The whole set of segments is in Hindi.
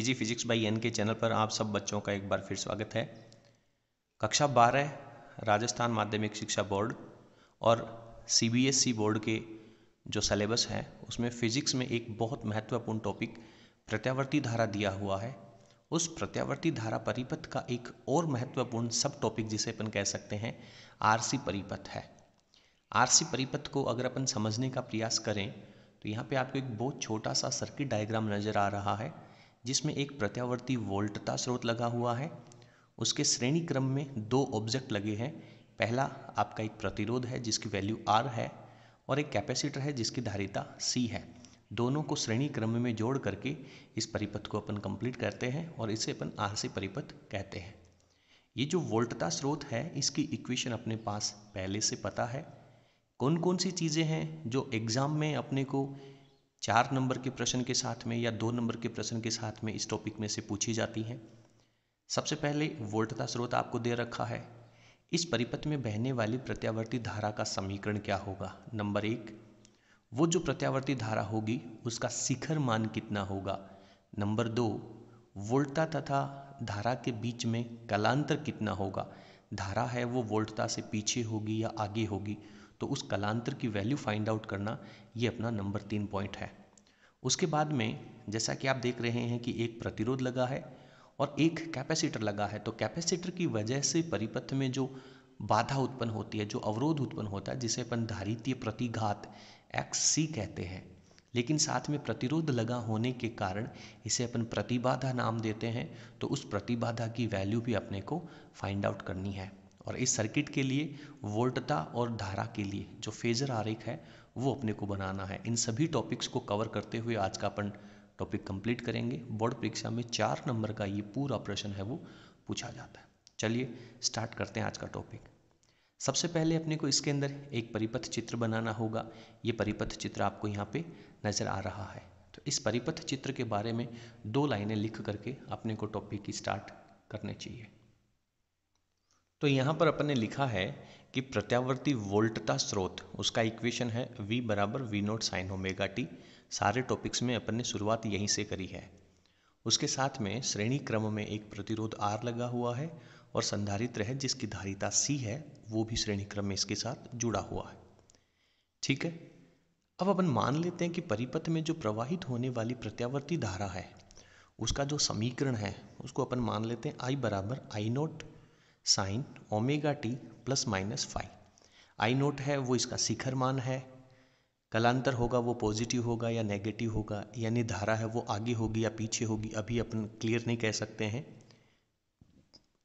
easy physics by N K channel पर आप सब बच्चों का एक बार फिर स्वागत है कक्षा बारह राजस्थान माध्यमिक शिक्षा बोर्ड और सीबीएसई e बोर्ड के जो सलेबस है उसमें फिजिक्स में एक बहुत महत्वपूर्ण टॉपिक प्रत्यावर्ती धारा दिया हुआ है उस प्रत्यावर्ती धारा परिपथ का एक और महत्वपूर्ण सब टॉपिक जिसे अपन कह सकते हैं आरसी परिपथ है आरसी परिपथ को अगर अपन समझने का प्रयास करें तो यहाँ पे आपको एक बहुत छोटा सा सर्किट डायग्राम नज़र आ रहा है जिसमें एक प्रत्यावर्ती वोल्टता स्रोत लगा हुआ है उसके श्रेणी क्रम में दो ऑब्जेक्ट लगे हैं पहला आपका एक प्रतिरोध है जिसकी वैल्यू आर है और एक कैपेसिटर है जिसकी धारिता सी है दोनों को श्रेणी क्रम में जोड़ करके इस परिपथ को अपन कंप्लीट करते हैं और इसे अपन आर से परिपथ कहते हैं ये जो वोल्टता स्रोत है इसकी इक्वेशन अपने पास पहले से पता है कौन कौन सी चीज़ें हैं जो एग्ज़ाम में अपने को चार नंबर के प्रश्न के साथ में या दो नंबर के प्रश्न के साथ में इस टॉपिक में से पूछी जाती हैं सबसे पहले वोल्टता स्रोत आपको दे रखा है इस परिपथ में बहने वाली प्रत्यावर्ती धारा का समीकरण क्या होगा नंबर एक वो जो प्रत्यावर्ती धारा होगी उसका शिखर मान कितना होगा नंबर दो वोल्टता तथा धारा के बीच में कलांतर कितना होगा धारा है वो वोल्टता से पीछे होगी या आगे होगी तो उस कलांतर की वैल्यू फाइंड आउट करना ये अपना नंबर तीन पॉइंट है उसके बाद में जैसा कि आप देख रहे हैं कि एक प्रतिरोध लगा है और एक कैपेसिटर लगा है तो कैपेसिटर की वजह से परिपथ में जो बाधा उत्पन्न होती है जो अवरोध उत्पन्न होता है जिसे अपन धारितीय प्रतिघात एक्स सी कहते हैं लेकिन साथ में प्रतिरोध लगा होने के कारण इसे अपन प्रतिबाधा नाम देते हैं तो उस प्रतिबाधा की वैल्यू भी अपने को फाइंड आउट करनी है और इस सर्किट के लिए वोल्टता और धारा के लिए जो फेजर आरेख है वो अपने को बनाना है इन सभी टॉपिक्स को कवर करते हुए आज का अपन टॉपिक कंप्लीट करेंगे बोर्ड परीक्षा में चार नंबर का ये पूरा प्रश्न है वो पूछा जाता है चलिए स्टार्ट करते हैं आज का टॉपिक सबसे पहले अपने को इसके अंदर एक परिपथ चित्र बनाना होगा ये परिपथ चित्र आपको यहाँ पे नज़र आ रहा है तो इस परिपथ चित्र के बारे में दो लाइनें लिख करके अपने को टॉपिक की स्टार्ट करने चाहिए तो यहाँ पर अपन ने लिखा है कि प्रत्यावर्ती वोल्टता स्रोत उसका इक्वेशन है v बराबर V naught sine omega t सारे टॉपिक्स में अपन ने शुरुआत यहीं से करी है उसके साथ में श्रेणी क्रम में एक प्रतिरोध R लगा हुआ है और संधारित्र है जिसकी धारिता C है वो भी श्रेणी क्रम में इसके साथ जुड़ा हुआ है ठीक है अब अपन मान लेते हैं कि परिपथ में जो प्रवाहित होने वाली प्रत्यावर्ती धारा है उसका जो समीकरण है उसको अपन मान लेते हैं आई बराबर I naught sine omega T plus minus five I naught है वो इसका शिखर मान है कलांतर होगा वो पॉजिटिव होगा या नेगेटिव होगा यानी धारा है वो आगे होगी या पीछे होगी अभी अपन क्लियर नहीं कह सकते हैं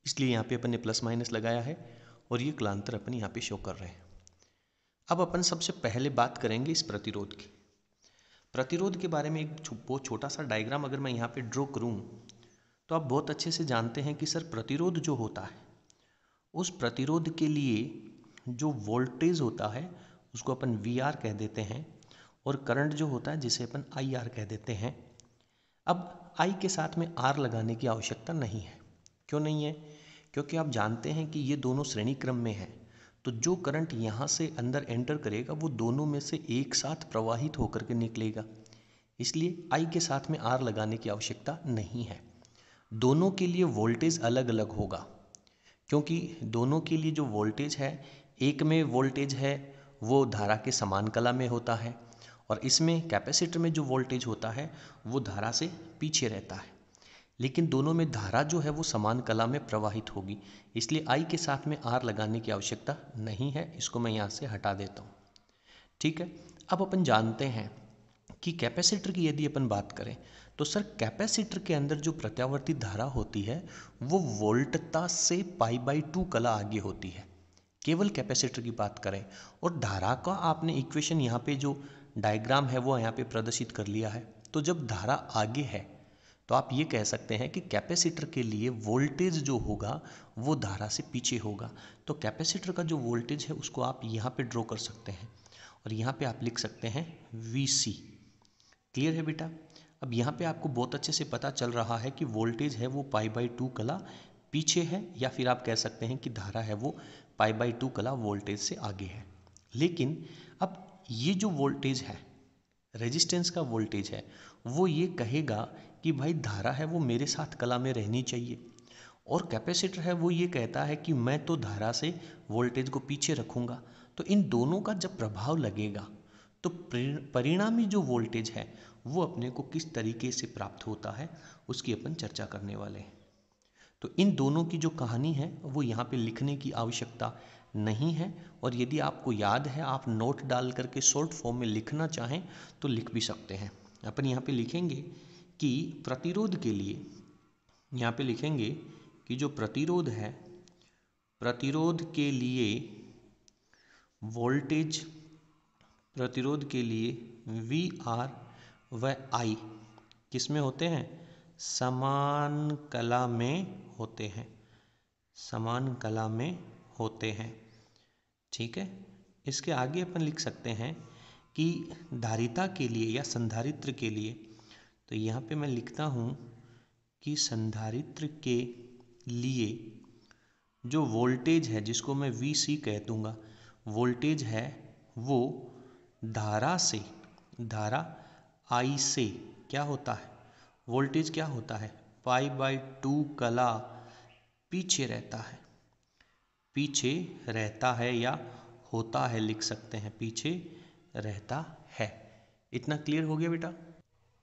इसलिए यहाँ पे अपन ने प्लस माइनस लगाया है और ये कलांतर अपन यहाँ पे शो कर रहे हैं अब अपन सबसे पहले बात करेंगे इस प्रतिरोध की प्रतिरोध के बारे में एक बहुत छोटा सा डायग्राम अगर मैं यहाँ पे ड्रॉ करूँ तो आप बहुत अच्छे से जानते हैं कि सर प्रतिरोध जो होता है उस प्रतिरोध के लिए जो वोल्टेज होता है उसको अपन वी आर कह देते हैं और करंट जो होता है जिसे अपन आई आर कह देते हैं अब आई के साथ में आर लगाने की आवश्यकता नहीं है क्यों नहीं है क्योंकि आप जानते हैं कि ये दोनों श्रेणी क्रम में है तो जो करंट यहाँ से अंदर एंटर करेगा वो दोनों में से एक साथ प्रवाहित होकर के निकलेगा इसलिए आई के साथ में आर लगाने की आवश्यकता नहीं है दोनों के लिए वोल्टेज अलग अलग होगा क्योंकि दोनों के लिए जो वोल्टेज है एक में वोल्टेज है वो धारा के समान कला में होता है और इसमें कैपेसिटर में जो वोल्टेज होता है वो धारा से पीछे रहता है लेकिन दोनों में धारा जो है वो समान कला में प्रवाहित होगी इसलिए आई के साथ में आर लगाने की आवश्यकता नहीं है इसको मैं यहाँ से हटा देता हूँ ठीक है अब अपन जानते हैं कि कैपेसिटर की यदि अपन बात करें तो सर कैपेसिटर के अंदर जो प्रत्यावर्ती धारा होती है वो वोल्टता से पाई बाई टू कला आगे होती है केवल कैपेसिटर की बात करें और धारा का आपने इक्वेशन यहाँ पे जो डायग्राम है वो यहाँ पे प्रदर्शित कर लिया है तो जब धारा आगे है तो आप ये कह सकते हैं कि कैपेसिटर के लिए वोल्टेज जो होगा वो धारा से पीछे होगा तो कैपेसिटर का जो वोल्टेज है उसको आप यहाँ पे ड्रॉ कर सकते हैं और यहाँ पे आप लिख सकते हैं वी सी क्लियर है बेटा अब यहाँ पे आपको बहुत अच्छे से पता चल रहा है कि वोल्टेज है वो पाई बाई टू कला पीछे है या फिर आप कह सकते हैं कि धारा है वो पाई बाई टू कला वोल्टेज से आगे है लेकिन अब ये जो वोल्टेज है रेजिस्टेंस का वोल्टेज है वो ये कहेगा कि भाई धारा है वो मेरे साथ कला में रहनी चाहिए और कैपेसिटर है वो ये कहता है कि मैं तो धारा से वोल्टेज को पीछे रखूँगा तो इन दोनों का जब प्रभाव लगेगा तो परिणामी जो वोल्टेज है वो अपने को किस तरीके से प्राप्त होता है उसकी अपन चर्चा करने वाले हैं तो इन दोनों की जो कहानी है वो यहाँ पे लिखने की आवश्यकता नहीं है और यदि आपको याद है आप नोट डाल करके शॉर्ट फॉर्म में लिखना चाहें तो लिख भी सकते हैं अपन यहाँ पे लिखेंगे कि प्रतिरोध के लिए यहाँ पे लिखेंगे कि जो प्रतिरोध है प्रतिरोध के लिए वोल्टेज प्रतिरोध के लिए वी आर व आई किस में होते हैं समान कला में होते हैं समान कला में होते हैं ठीक है इसके आगे अपन लिख सकते हैं कि धारिता के लिए या संधारित्र के लिए तो यहाँ पे मैं लिखता हूँ कि संधारित्र के लिए जो वोल्टेज है जिसको मैं वी सी कह दूँगा वोल्टेज है वो धारा से धारा आई से क्या होता है वोल्टेज क्या होता है पाई बाई टू कला पीछे रहता है पीछे रहता है या होता है लिख सकते हैं पीछे रहता है इतना क्लियर हो गया बेटा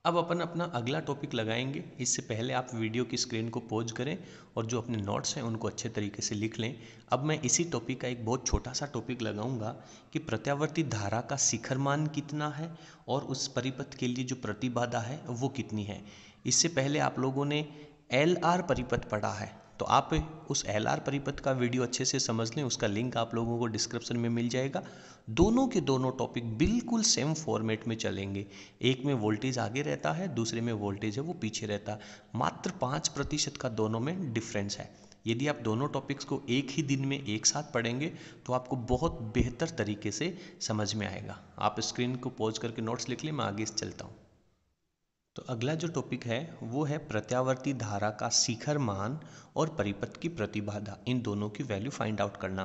अब अपन अपना अगला टॉपिक लगाएंगे इससे पहले आप वीडियो की स्क्रीन को पॉज करें और जो अपने नोट्स हैं उनको अच्छे तरीके से लिख लें अब मैं इसी टॉपिक का एक बहुत छोटा सा टॉपिक लगाऊंगा कि प्रत्यावर्ती धारा का शिखर मान कितना है और उस परिपथ के लिए जो प्रतिबाधा है वो कितनी है इससे पहले आप लोगों ने एल आर परिपथ पढ़ा है तो आप उस एल आर परिपथ का वीडियो अच्छे से समझ लें उसका लिंक आप लोगों को डिस्क्रिप्शन में मिल जाएगा दोनों के दोनों टॉपिक बिल्कुल सेम फॉर्मेट में चलेंगे एक में वोल्टेज आगे रहता है दूसरे में वोल्टेज है वो पीछे रहता है मात्र पाँच प्रतिशत का दोनों में डिफरेंस है यदि आप दोनों टॉपिक्स को एक ही दिन में एक साथ पढ़ेंगे तो आपको बहुत बेहतर तरीके से समझ में आएगा आप स्क्रीन को पॉज करके नोट्स लिख लें मैं आगे चलता हूँ तो अगला जो टॉपिक है वो है प्रत्यावर्ती धारा का शिखर मान और परिपथ की प्रतिबाधा इन दोनों की वैल्यू फाइंड आउट करना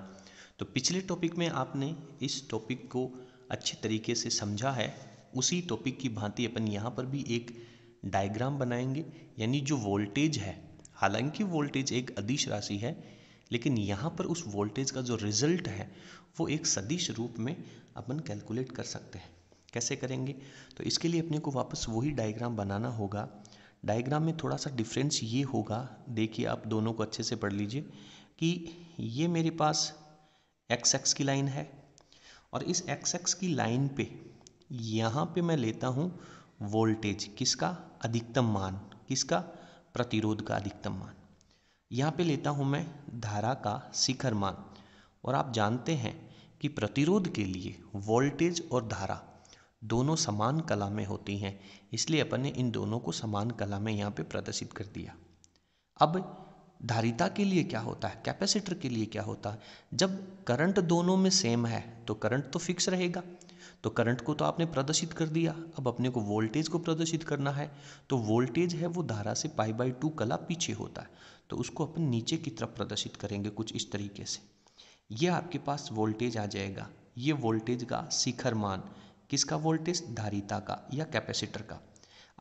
तो पिछले टॉपिक में आपने इस टॉपिक को अच्छे तरीके से समझा है उसी टॉपिक की भांति अपन यहाँ पर भी एक डायग्राम बनाएंगे यानी जो वोल्टेज है हालांकि वोल्टेज एक अदिश राशि है लेकिन यहाँ पर उस वोल्टेज का जो रिजल्ट है वो एक सदिश रूप में अपन कैलकुलेट कर सकते हैं कैसे करेंगे तो इसके लिए अपने को वापस वही डायग्राम बनाना होगा डायग्राम में थोड़ा सा डिफरेंस ये होगा देखिए आप दोनों को अच्छे से पढ़ लीजिए कि ये मेरे पास एक्स एक्स की लाइन है और इस एक्स एक्स की लाइन पे यहाँ पे मैं लेता हूँ वोल्टेज किसका अधिकतम मान किसका प्रतिरोध का अधिकतम मान यहाँ पे लेता हूँ मैं धारा का शिखर मान और आप जानते हैं कि प्रतिरोध के लिए वोल्टेज और धारा दोनों समान कला में होती हैं इसलिए अपन ने इन दोनों को समान कला में यहाँ पे प्रदर्शित कर दिया अब धारिता के लिए क्या होता है कैपेसिटर के लिए क्या होता है जब करंट दोनों में सेम है तो करंट तो फिक्स रहेगा तो करंट को तो आपने प्रदर्शित कर दिया अब अपने को वोल्टेज को प्रदर्शित करना है तो वोल्टेज है वो धारा से पाई बाई टू कला पीछे होता है तो उसको अपन नीचे की तरफ प्रदर्शित करेंगे कुछ इस तरीके से ये आपके पास वोल्टेज आ जाएगा ये वोल्टेज का शिखर मान किसका वोल्टेज धारिता का या कैपेसिटर का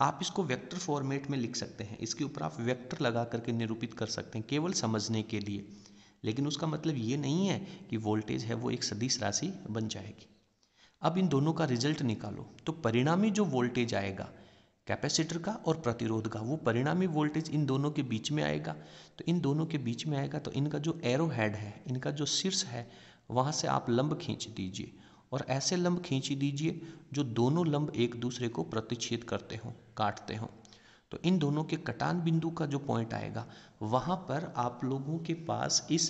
आप इसको वेक्टर फॉर्मेट में लिख सकते हैं इसके ऊपर आप वेक्टर लगा करके निरूपित कर सकते हैं केवल समझने के लिए लेकिन उसका मतलब ये नहीं है कि वोल्टेज है वो एक सदिश राशि बन जाएगी अब इन दोनों का रिजल्ट निकालो तो परिणामी जो वोल्टेज आएगा कैपेसिटर का और प्रतिरोध का वो परिणामी वोल्टेज इन दोनों के बीच में आएगा तो इन दोनों के बीच में आएगा तो इनका जो एरो हेड है इनका जो शीर्ष है वहाँ से आप लंब खींच दीजिए और ऐसे लंब खींची दीजिए जो दोनों लंब एक दूसरे को प्रतिच्छेद करते हों काटते हों तो इन दोनों के कटान बिंदु का जो पॉइंट आएगा वहाँ पर आप लोगों के पास इस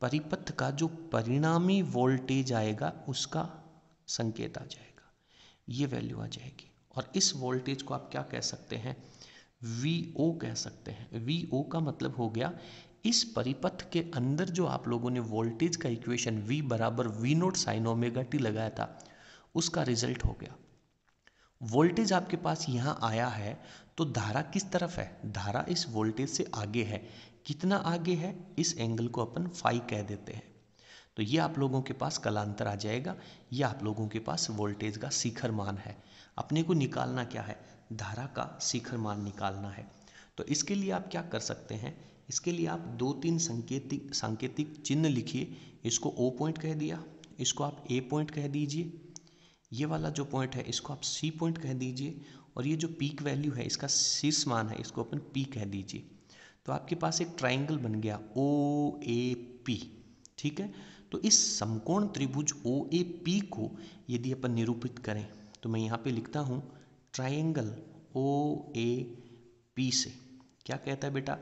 परिपथ का जो परिणामी वोल्टेज आएगा उसका संकेत आ जाएगा ये वैल्यू आ जाएगी और इस वोल्टेज को आप क्या कह सकते हैं वी ओ कह सकते हैं वी ओ का मतलब हो गया इस परिपथ के अंदर जो आप लोगों ने वोल्टेज का इक्वेशन V बराबर V naught sine omega t लगाया था उसका रिजल्ट हो गया वोल्टेज आपके पास यहां आया है तो धारा किस तरफ है धारा इस वोल्टेज से आगे है कितना आगे है इस एंगल को अपन फाइव कह देते हैं तो ये आप लोगों के पास कलांतर आ जाएगा ये आप लोगों के पास वोल्टेज का शिखर मान है अपने को निकालना क्या है धारा का शिखर मान निकालना है तो इसके लिए आप क्या कर सकते हैं इसके लिए आप दो तीन संकेतिक सांकेतिक चिन्ह लिखिए इसको ओ पॉइंट कह दिया इसको आप ए पॉइंट कह दीजिए ये वाला जो पॉइंट है इसको आप सी पॉइंट कह दीजिए और ये जो पीक वैल्यू है इसका शीर्ष मान है इसको अपन पी कह दीजिए तो आपके पास एक ट्राइंगल बन गया ओ ए पी ठीक है तो इस समकोण त्रिभुज ओ ए पी को यदि अपन निरूपित करें तो मैं यहाँ पे लिखता हूँ ट्राइंगल ओ ए पी से क्या कहता है बेटा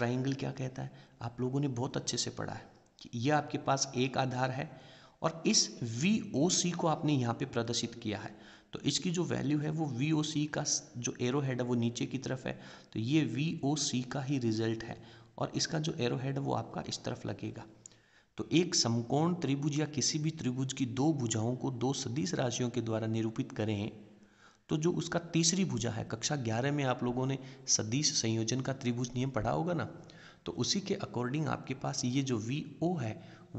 ट्राइंगल क्या कहता है आप लोगों ने बहुत अच्छे से पढ़ा है कि यह आपके पास एक आधार है और इस वी ओ सी को आपने यहाँ पे प्रदर्शित किया है तो इसकी जो वैल्यू है वो वी ओ सी का जो एरो हेड है वो नीचे की तरफ है तो ये वी ओ सी का ही रिजल्ट है और इसका जो एरो हेड है वो आपका इस तरफ लगेगा तो एक समकोण त्रिभुज या किसी भी त्रिभुज की दो भुजाओं को दो सदिश राशियों के द्वारा निरूपित करें तो जो उसका तीसरी भुजा है कक्षा ग्यारह में आप लोगों ने सदीश संयोजन का त्रिभुज नियम पढ़ा होगा ना तो उसी के अकॉर्डिंग आपके पास ये जो वी ओ है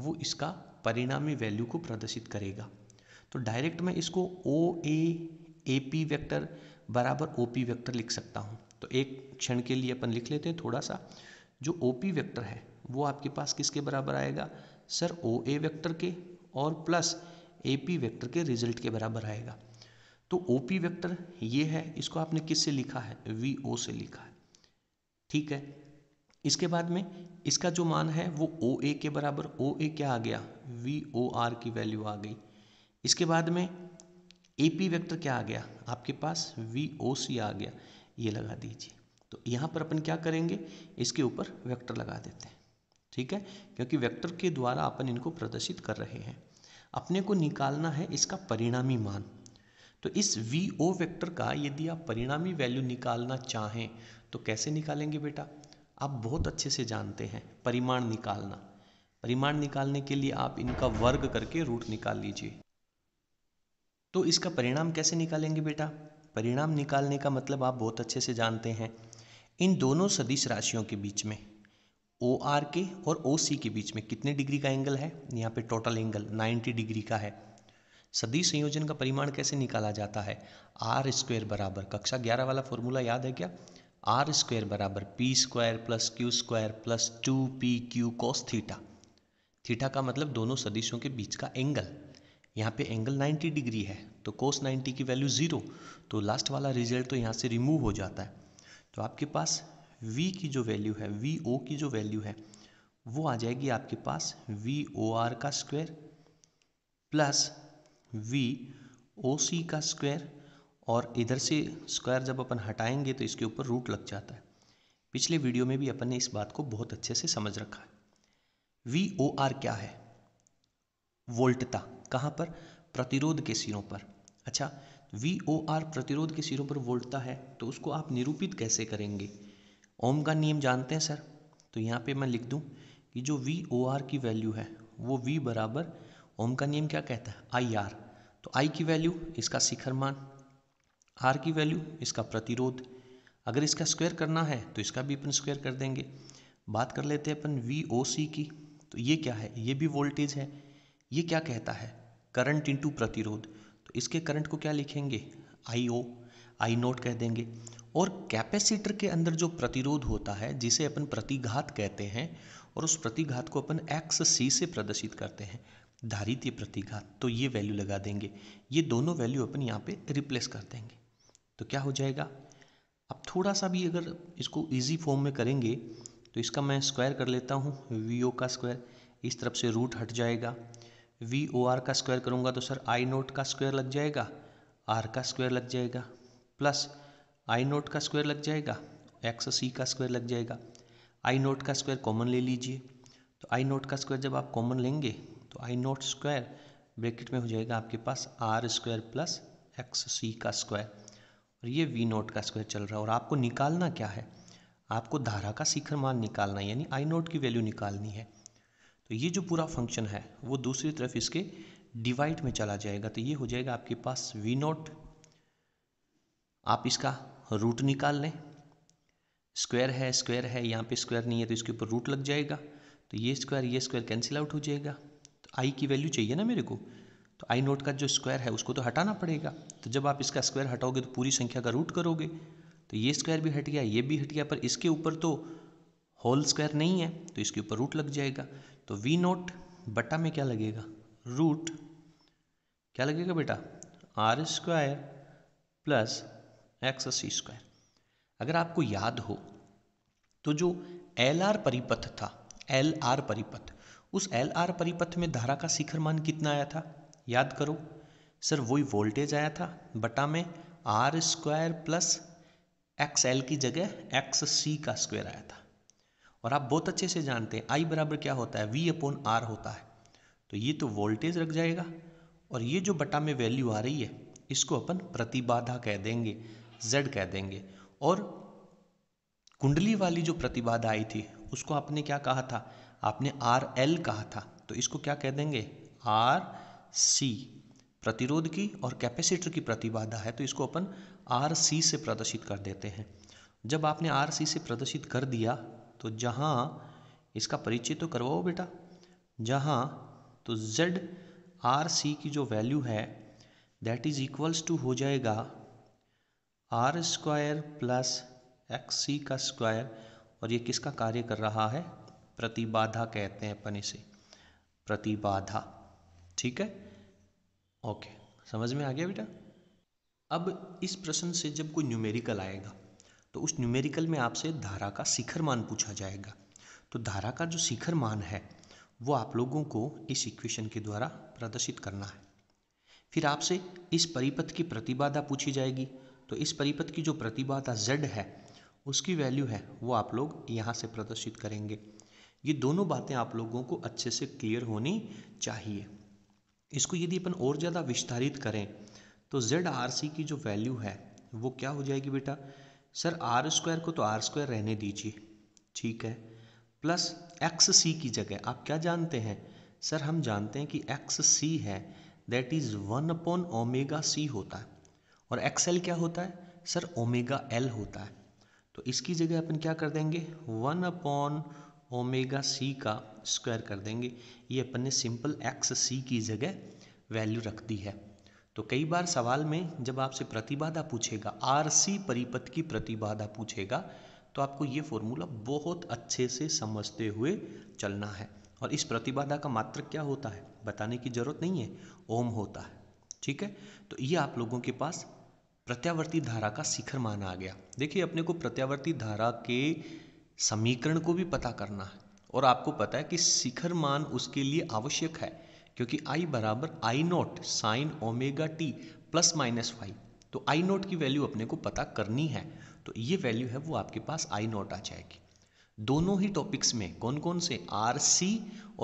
वो इसका परिणामी वैल्यू को प्रदर्शित करेगा तो डायरेक्ट मैं इसको ओ ए ए पी वैक्टर बराबर ओ पी वैक्टर लिख सकता हूँ तो एक क्षण के लिए अपन लिख लेते हैं थोड़ा सा जो ओ पी वैक्टर है वो आपके पास किसके बराबर आएगा सर ओ ए वैक्टर के और प्लस ए पी वैक्टर के रिजल्ट के बराबर आएगा तो ओ पी वेक्टर ये है इसको आपने किस से लिखा है वी ओ से लिखा है ठीक है इसके बाद में इसका जो मान है वो ओ ए के बराबर ओ ए क्या आ गया वी ओ आर की वैल्यू आ गई इसके बाद में ए पी वैक्टर क्या आ गया आपके पास वी ओ सी आ गया ये लगा दीजिए तो यहाँ पर अपन क्या करेंगे इसके ऊपर वेक्टर लगा देते हैं ठीक है क्योंकि वेक्टर के द्वारा अपन इनको प्रदर्शित कर रहे हैं अपने को निकालना है इसका परिणामी मान तो इस वी ओ वैक्टर का यदि आप परिणामी वैल्यू निकालना चाहें तो कैसे निकालेंगे बेटा आप बहुत अच्छे से जानते हैं परिमाण निकालना परिमाण निकालने के लिए आप इनका वर्ग करके रूट निकाल लीजिए तो इसका परिणाम कैसे निकालेंगे बेटा परिणाम निकालने का मतलब आप बहुत अच्छे से जानते हैं इन दोनों सदिश राशियों के बीच में ओ आर के और ओ सी के बीच में कितने डिग्री का एंगल है यहाँ पे टोटल एंगल 90 डिग्री का है सदी संयोजन का परिमाण कैसे निकाला जाता है आर स्क्वायर बराबर कक्षा ग्यारह वाला फॉर्मूला याद है क्या आर स्क्वायर बराबर P square plus Q square plus two P Q cos theta theta का मतलब दोनों सदिशों के बीच का एंगल यहाँ पे एंगल 90 डिग्री है तो कोस 90 की वैल्यू ज़ीरो तो लास्ट वाला रिजल्ट तो यहाँ से रिमूव हो जाता है तो आपके पास v की जो वैल्यू है वी ओ की जो वैल्यू है वो आ जाएगी आपके पास वी ओ आर का square plus V O C का स्क्वायर और इधर से स्क्वायर जब अपन हटाएंगे तो इसके ऊपर रूट लग जाता है पिछले वीडियो में भी अपन ने इस बात को बहुत अच्छे से समझ रखा है वी ओ आर क्या है वोल्टता कहाँ पर प्रतिरोध के सिरों पर अच्छा वी ओ आर प्रतिरोध के सिरों पर वोल्टता है तो उसको आप निरूपित कैसे करेंगे ओम का नियम जानते हैं सर तो यहाँ पे मैं लिख दूँ कि जो वी ओ आर की वैल्यू है वो वी बराबर ओम का नियम क्या कहता है आई आर तो आई की वैल्यू इसका शिखर मान आर की वैल्यू इसका प्रतिरोध अगर इसका स्क्वायर करना है तो इसका भी अपन स्क्वायर कर देंगे बात कर लेते हैं अपन वी ओ सी की तो ये क्या है ये भी वोल्टेज है ये क्या कहता है करंट इंटू प्रतिरोध तो इसके करंट को क्या लिखेंगे आई ओ आई नोट कह देंगे और कैपेसिटर के अंदर जो प्रतिरोध होता है जिसे अपन प्रतिघात कहते हैं और उस प्रतिघात को अपन एक्स सी से प्रदर्शित करते हैं धारित प्रतिघात तो ये वैल्यू लगा देंगे ये दोनों वैल्यू अपन यहाँ पे रिप्लेस कर देंगे तो क्या हो जाएगा अब थोड़ा सा भी अगर इसको इजी फॉर्म में करेंगे तो इसका मैं स्क्वायर कर लेता हूँ वी ओ का स्क्वायर इस तरफ से रूट हट जाएगा वी ओ आर का स्क्वायर करूँगा तो सर आई नोट का स्क्वायर लग जाएगा आर का स्क्वायर लग जाएगा प्लस आई नोट का स्क्वायर लग जाएगा एक्स सी का स्क्वायर लग जाएगा आई नोट का स्क्वायर कॉमन ले लीजिए तो आई नोट का स्क्वायर जब आप कॉमन लेंगे तो आई नॉट स्क्वायर ब्रैकेट में हो जाएगा आपके पास R square plus X C का स्क्वायर और ये वी नोट का स्क्वायर चल रहा है और आपको निकालना क्या है आपको धारा का शिखर मान निकालना है यानी आई नोट की वैल्यू निकालनी है तो ये जो पूरा फंक्शन है वो दूसरी तरफ इसके डिवाइड में चला जाएगा तो ये हो जाएगा आपके पास वी नोट आप इसका रूट निकाल लें स्क्वायर है स्क्वायर है यहाँ पे स्क्वायर नहीं है तो इसके ऊपर रूट लग जाएगा तो ये स्क्वायर ये स्क्वायर कैंसिल आउट हो जाएगा आई की वैल्यू चाहिए ना मेरे को तो आई नोट का जो स्क्वायर है उसको तो हटाना पड़ेगा तो जब आप इसका स्क्वायर हटाओगे तो पूरी संख्या का रूट करोगे तो ये स्क्वायर भी हट गया ये भी हट गया पर इसके ऊपर तो होल स्क्वायर नहीं है तो इसके ऊपर रूट लग जाएगा तो वी नोट बटा में क्या लगेगा रूट क्या लगेगा बेटा R square plus X C square अगर आपको याद हो तो जो एल आर परिपथ था एल आर परिपथ उस एल आर परिपथ में धारा का शिखर मान कितना आया था याद करो सर वही वोल्टेज आया था बटा में R square plus X L की जगह एक्स सी का स्क्वायर आया था और आप बहुत अच्छे से जानते हैं आई बराबर क्या होता है वी अपॉन आर होता है तो ये तो वोल्टेज रख जाएगा और ये जो बटा में वैल्यू आ रही है इसको अपन प्रतिबाधा कह देंगे जेड कह देंगे और कुंडली वाली जो प्रतिबाधा आई थी उसको आपने क्या कहा था आपने आर एल कहा था तो इसको क्या कह देंगे आर सी प्रतिरोध की और कैपेसिटर की प्रतिबाधा है तो इसको अपन आर सी से प्रदर्शित कर देते हैं जब आपने आर सी से प्रदर्शित कर दिया तो जहाँ इसका परिचय तो करवाओ बेटा जहाँ तो जेड आर सी की जो वैल्यू है दैट इज इक्वल्स टू हो जाएगा R square plus X C का स्क्वायर और ये किसका कार्य कर रहा है प्रतिबाधा कहते हैं अपन इसे प्रतिबाधा ठीक है ओके समझ में आ गया बेटा अब इस प्रश्न से जब कोई न्यूमेरिकल आएगा तो उस न्यूमेरिकल में आपसे धारा का शिखर मान पूछा जाएगा तो धारा का जो शिखर मान है वो आप लोगों को इस इक्वेशन के द्वारा प्रदर्शित करना है फिर आपसे इस परिपथ की प्रतिबाधा पूछी जाएगी तो इस परिपथ की जो प्रतिबाधा जेड है उसकी वैल्यू है वो आप लोग यहाँ से प्रदर्शित करेंगे ये दोनों बातें आप लोगों को अच्छे से क्लियर होनी चाहिए इसको यदि अपन और ज़्यादा विस्तारित करें तो जेड आर सी की जो वैल्यू है वो क्या हो जाएगी बेटा सर आर स्क्वायर को तो आर स्क्वायर रहने दीजिए ठीक है प्लस एक्स सी की जगह आप क्या जानते हैं सर हम जानते हैं कि एक्स सी है that is one upon omega C होता है और एक्स एल क्या होता है सर ओमेगा एल होता है तो इसकी जगह अपन क्या कर देंगे वन अपॉन ओमेगा सी का स्क्वायर कर देंगे ये अपन ने सिंपल एक्स सी की जगह वैल्यू रख दी है तो कई बार सवाल में जब आपसे प्रतिबाधा पूछेगा आर सी परिपथ की प्रतिबाधा पूछेगा तो आपको ये फॉर्मूला बहुत अच्छे से समझते हुए चलना है और इस प्रतिबाधा का मात्र क्या होता है बताने की जरूरत नहीं है ओम होता है ठीक है तो ये आप लोगों के पास प्रत्यावर्ती धारा का शिखर माना आ गया देखिए अपने को प्रत्यावर्ती धारा के समीकरण को भी पता करना है और आपको पता है कि शिखर मान उसके लिए आवश्यक है क्योंकि आई बराबर I naught sine omega T plus minus five तो आई नॉट की वैल्यू अपने को पता करनी है तो ये वैल्यू है वो आपके पास आई नॉट आ जाएगी दोनों ही टॉपिक्स में कौन कौन से आर सी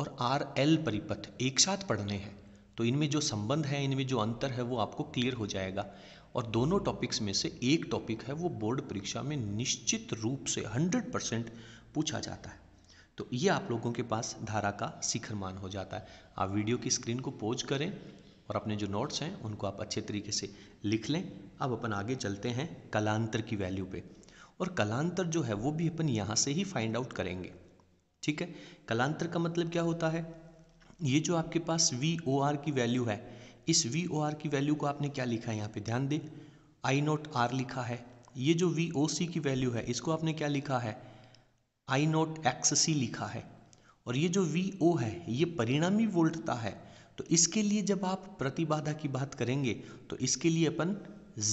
और आर एल परिपथ एक साथ पढ़ने हैं तो इनमें जो संबंध है इनमें जो अंतर है वो आपको क्लियर हो जाएगा और दोनों टॉपिक्स में से एक टॉपिक है वो बोर्ड परीक्षा में निश्चित रूप से 100 परसेंट पूछा जाता है तो ये आप लोगों के पास धारा का शिखर मान हो जाता है आप वीडियो की स्क्रीन को पोज करें और अपने जो नोट्स हैं उनको आप अच्छे तरीके से लिख लें अब अपन आगे चलते हैं कलांतर की वैल्यू पे और कलांतर जो है वो भी अपन यहाँ से ही फाइंड आउट करेंगे ठीक है कलांतर का मतलब क्या होता है ये जो आपके पास वी ओ आर की वैल्यू है इस वी ओ आर की वैल्यू को आपने क्या लिखा है यहाँ पे ध्यान दें आई नोट आर लिखा है ये जो वी ओ सी की वैल्यू है इसको आपने क्या लिखा है आई नोट एक्स सी लिखा है और ये जो वी ओ है ये परिणामी वोल्टता है तो इसके लिए जब आप प्रतिबाधा की बात करेंगे तो इसके लिए अपन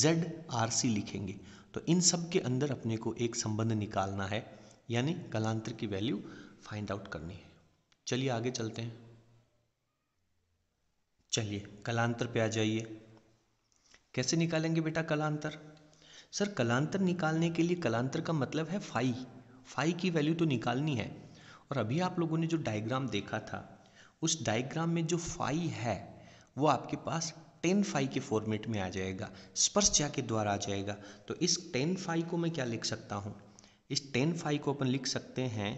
जेड आर सी लिखेंगे तो इन सब के अंदर अपने को एक संबंध निकालना है यानी कलांतर की वैल्यू फाइंड आउट करनी है चलिए आगे चलते हैं चलिए कलांतर पे आ जाइए कैसे निकालेंगे बेटा कलांतर सर कलांतर निकालने के लिए कलांतर का मतलब है फाई फाई की वैल्यू तो निकालनी है और अभी आप लोगों ने जो डायग्राम देखा था उस डायग्राम में जो फाई है वो आपके पास टेन फाई के फॉर्मेट में आ जाएगा स्पर्शजा के द्वारा आ जाएगा तो इस टेन फाई को मैं क्या लिख सकता हूँ इस टेन फाई को अपन लिख सकते हैं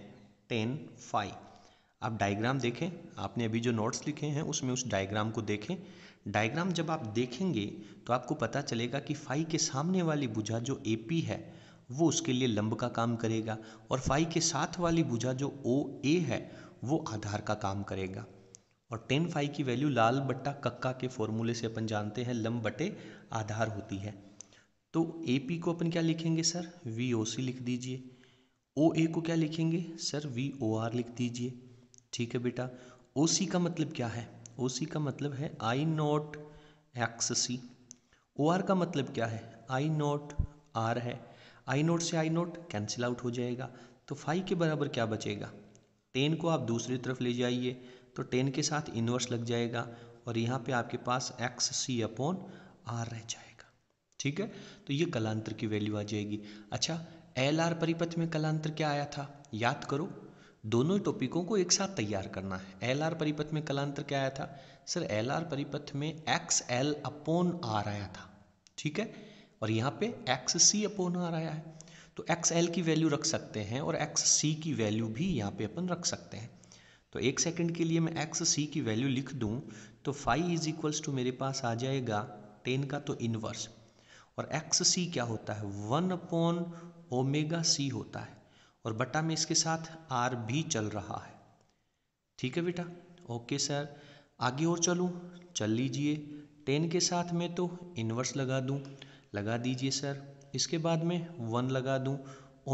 टेन फाई आप डायग्राम देखें आपने अभी जो नोट्स लिखे हैं उसमें उस डायग्राम को देखें डायग्राम जब आप देखेंगे तो आपको पता चलेगा कि फाई के सामने वाली भुजा जो ए पी है वो उसके लिए लंब का काम करेगा और फाई के साथ वाली भुजा जो ओ ए है वो आधार का काम करेगा और टेन फाई की वैल्यू लाल बट्टा कक्का के फॉर्मूले से अपन जानते हैं लंब बटे आधार होती है तो ए पी को अपन क्या लिखेंगे सर वी ओ सी लिख दीजिए ओ ए को क्या लिखेंगे सर वी ओ आर लिख दीजिए ठीक है बेटा ओ सी का मतलब क्या है ओ सी का मतलब है I naught X C O R का मतलब क्या है आई नॉट आर है आई नोट से आई नोट कैंसिल आउट हो जाएगा तो फाइव के बराबर क्या बचेगा टेन को आप दूसरी तरफ ले जाइए तो टेन के साथ इनवर्स लग जाएगा और यहाँ पे आपके पास एक्स सी अपॉन आर रह जाएगा ठीक है तो ये कलांतर की वैल्यू आ जाएगी अच्छा एल आर परिपथ में कलांतर क्या आया था याद करो दोनों टॉपिकों को एक साथ तैयार करना है एल आर परिपथ में कलांतर क्या आया था सर एल आर परिपथ में एक्स एल अपोन आर आया था ठीक है और यहाँ पे एक्स सी अपोन आर आया है तो एक्स एल की वैल्यू रख सकते हैं और एक्स सी की वैल्यू भी यहाँ पे अपन रख सकते हैं तो एक सेकंड के लिए मैं एक्स सी की वैल्यू लिख दूँ तो फाइव इज इक्वल्स टू मेरे पास आ जाएगा टेन का तो इनवर्स और एक्स सी क्या होता है वन अपोन ओमेगा सी होता है और बट्टा में इसके साथ आर भी चल रहा है ठीक है बेटा ओके सर आगे और चलूँ चल लीजिए टेन के साथ में तो इन्वर्स लगा दूँ लगा दीजिए सर इसके बाद में वन लगा दूँ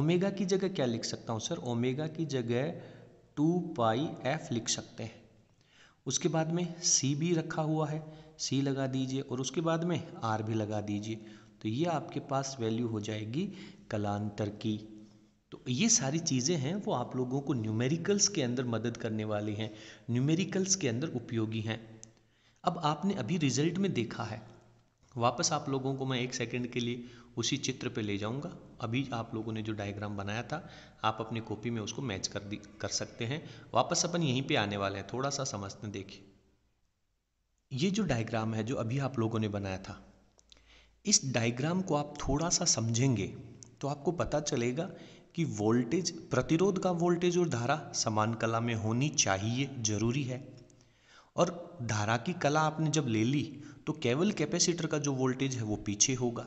ओमेगा की जगह क्या लिख सकता हूँ सर ओमेगा की जगह टू पाई एफ लिख सकते हैं उसके बाद में सी भी रखा हुआ है सी लगा दीजिए और उसके बाद में आर भी लगा दीजिए तो ये आपके पास वैल्यू हो जाएगी कलांतर की तो ये सारी चीज़ें हैं वो आप लोगों को न्यूमेरिकल्स के अंदर मदद करने वाली हैं न्यूमेरिकल्स के अंदर उपयोगी हैं अब आपने अभी रिजल्ट में देखा है वापस आप लोगों को मैं एक सेकंड के लिए उसी चित्र पे ले जाऊंगा अभी आप लोगों ने जो डायग्राम बनाया था आप अपनी कॉपी में उसको मैच कर दी कर सकते हैं वापस अपन यहीं पे आने वाले हैं थोड़ा सा समझते देखिए ये जो डायग्राम है जो अभी आप लोगों ने बनाया था इस डायग्राम को आप थोड़ा सा समझेंगे तो आपको पता चलेगा कि वोल्टेज प्रतिरोध का वोल्टेज और धारा समान कला में होनी चाहिए जरूरी है और धारा की कला आपने जब ले ली तो केवल कैपेसिटर का जो वोल्टेज है वो पीछे होगा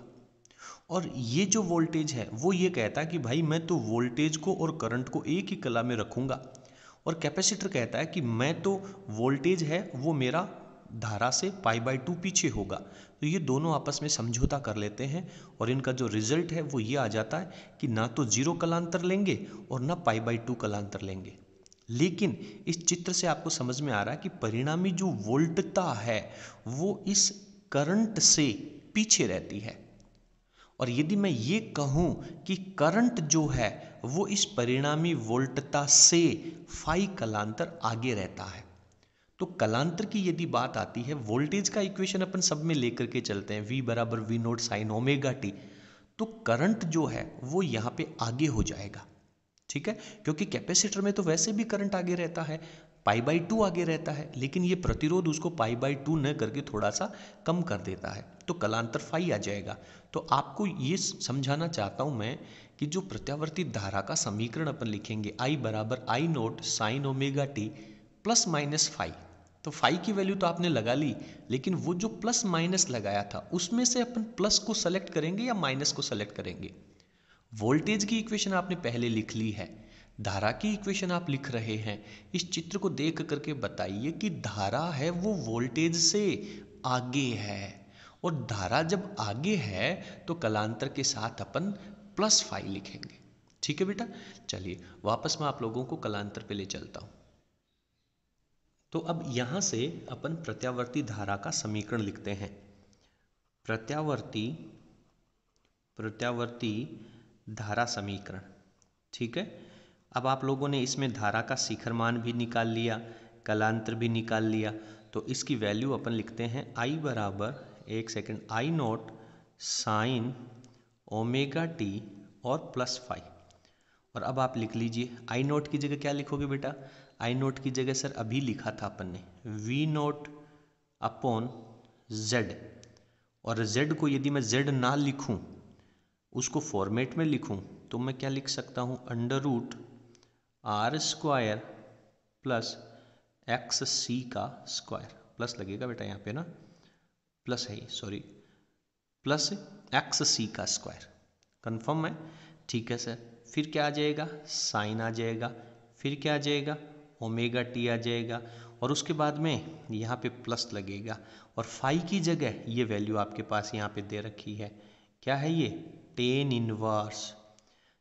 और ये जो वोल्टेज है वो ये कहता है कि भाई मैं तो वोल्टेज को और करंट को एक ही कला में रखूँगा और कैपेसिटर कहता है कि मैं तो वोल्टेज है वो मेरा धारा से पाई बाई टू पीछे होगा तो ये दोनों आपस में समझौता कर लेते हैं और इनका जो रिजल्ट है वो ये आ जाता है कि ना तो जीरो कलांतर लेंगे और ना पाई बाई टू कलांतर लेंगे लेकिन इस चित्र से आपको समझ में आ रहा है कि परिणामी जो वोल्टता है वो इस करंट से पीछे रहती है और यदि मैं ये कहूँ कि करंट जो है वो इस परिणामी वोल्टता से फाई कलांतर आगे रहता है तो कलांतर की यदि बात आती है वोल्टेज का इक्वेशन अपन सब में लेकर के चलते हैं वी बराबर V naught sine omega t तो करंट जो है वो यहाँ पे आगे हो जाएगा ठीक है क्योंकि कैपेसिटर में तो वैसे भी करंट आगे रहता है पाई बाई टू आगे रहता है लेकिन ये प्रतिरोध उसको पाई बाई टू न करके थोड़ा सा कम कर देता है तो कलांतर फाई आ जाएगा तो आपको ये समझाना चाहता हूँ मैं कि जो प्रत्यावर्ती धारा का समीकरण अपन लिखेंगे आई बराबर I naught sine omega T plus minus five तो फाइव की वैल्यू तो आपने लगा ली लेकिन वो जो प्लस माइनस लगाया था उसमें से अपन प्लस को सेलेक्ट करेंगे या माइनस को सेलेक्ट करेंगे वोल्टेज की इक्वेशन आपने पहले लिख ली है धारा की इक्वेशन आप लिख रहे हैं इस चित्र को देख करके बताइए कि धारा है वो वोल्टेज से आगे है और धारा जब आगे है तो कलांतर के साथ अपन प्लस फाइव लिखेंगे ठीक है बेटा चलिए वापस मैं आप लोगों को कलांतर पे ले चलता हूँ तो अब यहां से अपन प्रत्यावर्ती धारा का समीकरण लिखते हैं प्रत्यावर्ती प्रत्यावर्ती धारा समीकरण ठीक है अब आप लोगों ने इसमें धारा का शिखर मान भी निकाल लिया कलांतर भी निकाल लिया तो इसकी वैल्यू अपन लिखते हैं आई बराबर एक second I naught sine omega T और प्लस फाइव और अब आप लिख लीजिए आई नोट की जगह क्या लिखोगे बेटा आई नोट की जगह सर अभी लिखा था अपन ने वी नोट अपॉन जेड और जेड को यदि मैं जेड ना लिखूं उसको फॉर्मेट में लिखूं तो मैं क्या लिख सकता हूं under root R square plus X C का स्क्वायर प्लस लगेगा बेटा यहाँ पे ना प्लस है सॉरी प्लस एक्स सी का स्क्वायर कंफर्म है ठीक है सर फिर क्या आ जाएगा साइन आ जाएगा फिर क्या आ जाएगा ओमेगा टी आ जाएगा और उसके बाद में यहाँ पे प्लस लगेगा और फाइव की जगह ये वैल्यू आपके पास यहाँ पे दे रखी है क्या है ये टेन इनवर्स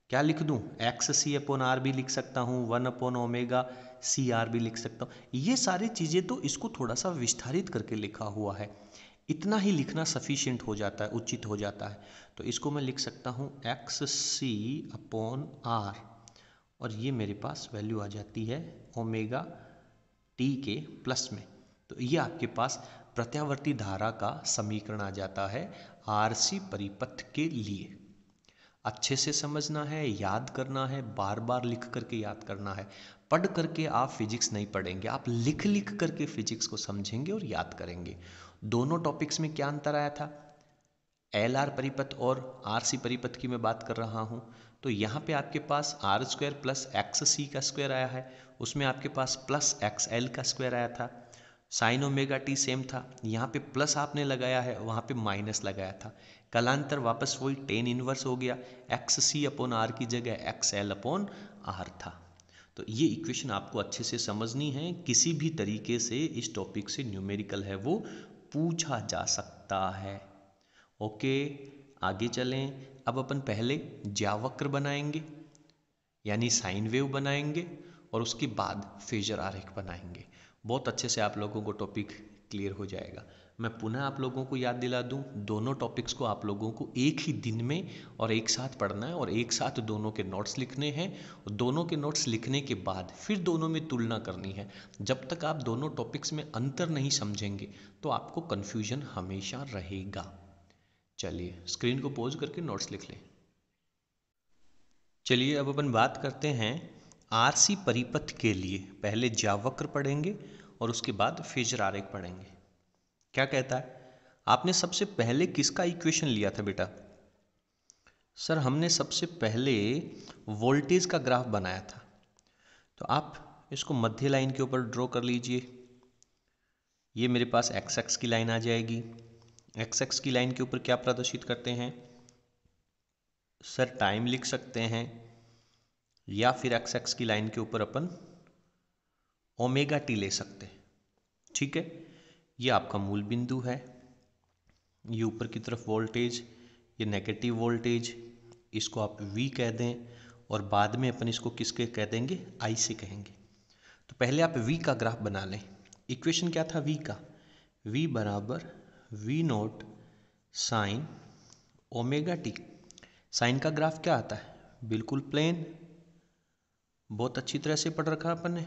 क्या लिख दूँ एक्स सी अपोन आर भी लिख सकता हूँ one upon omega C R भी लिख सकता हूँ ये सारी चीज़ें तो इसको थोड़ा सा विस्तारित करके लिखा हुआ है इतना ही लिखना सफिशियंट हो जाता है उचित हो जाता है तो इसको मैं लिख सकता हूँ एक्स सी अपॉन आर और ये मेरे पास वैल्यू आ जाती है ओमेगा टी के प्लस में तो ये आपके पास प्रत्यावर्ती धारा का समीकरण आ जाता है आरसी परिपथ के लिए अच्छे से समझना है याद करना है बार बार लिख करके याद करना है पढ़ करके आप फिजिक्स नहीं पढ़ेंगे आप लिख लिख करके फिजिक्स को समझेंगे और याद करेंगे दोनों टॉपिक्स में क्या अंतर आया था एल आर परिपथ और आर सी परिपथ की मैं बात कर रहा हूँ तो यहाँ पे आपके पास R square plus X C का स्क्वायर आया है उसमें आपके पास प्लस एक्स एल का स्क्वायर आया था साइन ओमेगा टी सेम था यहाँ पे प्लस आपने लगाया है वहाँ पे माइनस लगाया था कलांतर वापस वही टेन इनवर्स हो गया एक्स सी अपॉन आर की जगह एक्स एल अपॉन आर था तो ये इक्वेशन आपको अच्छे से समझनी है किसी भी तरीके से इस टॉपिक से न्यूमेरिकल है वो पूछा जा सकता है ओके आगे चलें अब अपन पहले ज्यावक्र बनाएंगे यानी साइन वेव बनाएंगे और उसके बाद फेजर आरेख बनाएंगे बहुत अच्छे से आप लोगों को टॉपिक क्लियर हो जाएगा मैं पुनः आप लोगों को याद दिला दूं दोनों टॉपिक्स को आप लोगों को एक ही दिन में और एक साथ पढ़ना है और एक साथ दोनों के नोट्स लिखने हैं और दोनों के नोट्स लिखने के बाद फिर दोनों में तुलना करनी है जब तक आप दोनों टॉपिक्स में अंतर नहीं समझेंगे तो आपको कन्फ्यूजन हमेशा रहेगा चलिए स्क्रीन को पोज करके नोट्स लिख लें चलिए अब अपन बात करते हैं आरसी परिपथ के लिए पहले जावक्र पढ़ेंगे और उसके बाद फेजर आरेख पढ़ेंगे क्या कहता है आपने सबसे पहले किसका इक्वेशन लिया था बेटा सर हमने सबसे पहले वोल्टेज का ग्राफ बनाया था तो आप इसको मध्य लाइन के ऊपर ड्रॉ कर लीजिए ये मेरे पास एक्स एक्स की लाइन आ जाएगी एक्स एक्स की लाइन के ऊपर क्या प्रदर्शित करते हैं सर टाइम लिख सकते हैं या फिर एक्स एक्स की लाइन के ऊपर अपन ओमेगा टी ले सकते हैं ठीक है ये आपका मूल बिंदु है ये ऊपर की तरफ वोल्टेज ये नेगेटिव वोल्टेज इसको आप वी कह दें और बाद में अपन इसको किसके कह देंगे आई से कहेंगे तो पहले आप वी का ग्राफ बना लें इक्वेशन क्या था वी का वी बराबर V naught sine omega T sine का ग्राफ क्या आता है बिल्कुल प्लेन बहुत अच्छी तरह से पढ़ रखा अपन ने